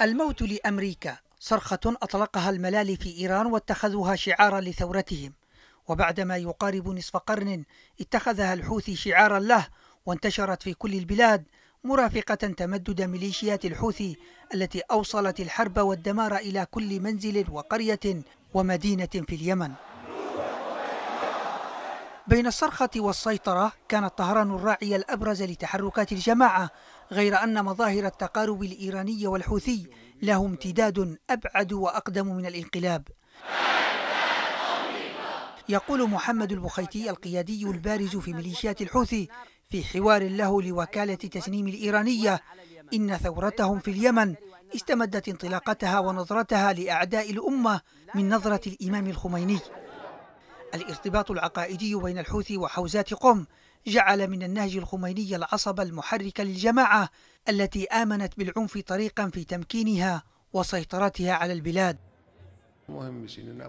الموت لأمريكا صرخة أطلقها الملالي في إيران واتخذوها شعارا لثورتهم وبعدما يقارب نصف قرن اتخذها الحوثي شعارا له وانتشرت في كل البلاد مرافقة تمدد ميليشيات الحوثي التي أوصلت الحرب والدمار إلى كل منزل وقرية ومدينة في اليمن بين الصرخة والسيطرة كانت طهران الراعي الأبرز لتحركات الجماعة غير أن مظاهر التقارب الإيراني والحوثي له امتداد أبعد وأقدم من الانقلاب يقول محمد البخيتي القيادي البارز في ميليشيات الحوثي في حوار له لوكالة تسنيم الإيرانية إن ثورتهم في اليمن استمدت انطلاقتها ونظرتها لأعداء الأمة من نظرة الإمام الخميني الارتباط العقائدي بين الحوثي وحوزات قم جعل من النهج الخميني العصب المحرك للجماعة التي آمنت بالعنف طريقا في تمكينها وسيطرتها على البلاد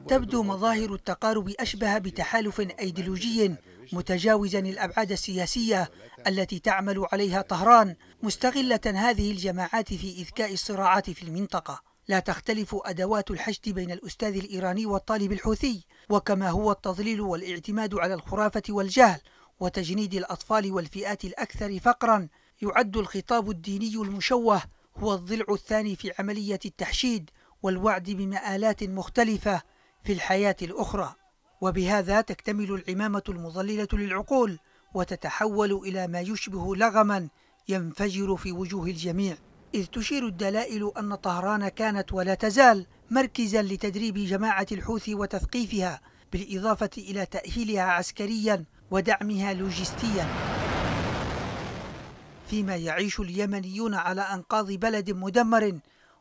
تبدو مظاهر التقارب أشبه بتحالف أيديولوجي متجاوزا الأبعاد السياسية التي تعمل عليها طهران مستغلة هذه الجماعات في إذكاء الصراعات في المنطقة لا تختلف أدوات الحشد بين الأستاذ الإيراني والطالب الحوثي وكما هو التضليل والاعتماد على الخرافة والجهل وتجنيد الأطفال والفئات الأكثر فقرا يعد الخطاب الديني المشوه هو الضلع الثاني في عملية التحشيد والوعد بمآلات مختلفة في الحياة الأخرى وبهذا تكتمل العمامة المضللة للعقول وتتحول إلى ما يشبه لغما ينفجر في وجوه الجميع إذ تشير الدلائل أن طهران كانت ولا تزال مركزا لتدريب جماعة الحوثي وتثقيفها بالإضافة إلى تأهيلها عسكريا ودعمها لوجستيا فيما يعيش اليمنيون على أنقاض بلد مدمر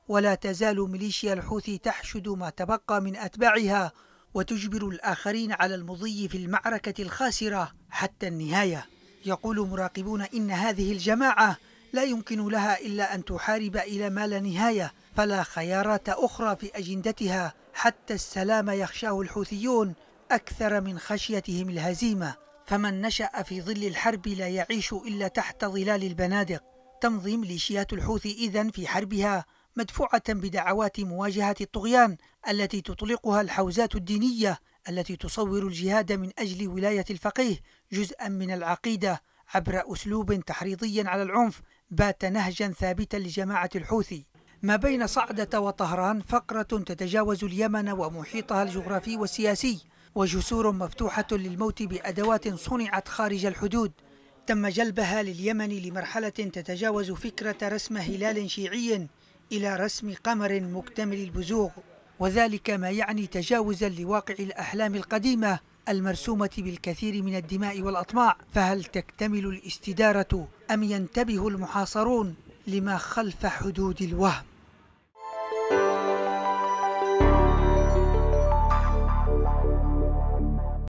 ولا تزال ميليشيا الحوثي تحشد ما تبقى من أتباعها وتجبر الآخرين على المضي في المعركة الخاسرة حتى النهاية يقول مراقبون إن هذه الجماعة لا يمكن لها إلا أن تحارب إلى ما لا نهاية فلا خيارات أخرى في أجندتها حتى السلام يخشاه الحوثيون أكثر من خشيتهم الهزيمة فمن نشأ في ظل الحرب لا يعيش إلا تحت ظلال البنادق تمضي ميليشيات الحوثي إذا في حربها مدفوعة بدعوات مواجهة الطغيان التي تطلقها الحوزات الدينية التي تصور الجهاد من أجل ولاية الفقيه جزءا من العقيدة عبر أسلوب تحريضي على العنف بات نهجا ثابتا لجماعة الحوثي ما بين صعدة وطهران فقرة تتجاوز اليمن ومحيطها الجغرافي والسياسي وجسور مفتوحة للموت بأدوات صنعت خارج الحدود تم جلبها لليمن لمرحلة تتجاوز فكرة رسم هلال شيعي إلى رسم قمر مكتمل البزوغ وذلك ما يعني تجاوزا لواقع الأحلام القديمة المرسومة بالكثير من الدماء والأطماع فهل تكتمل الاستدارة أم ينتبه المحاصرون لما خلف حدود الوهم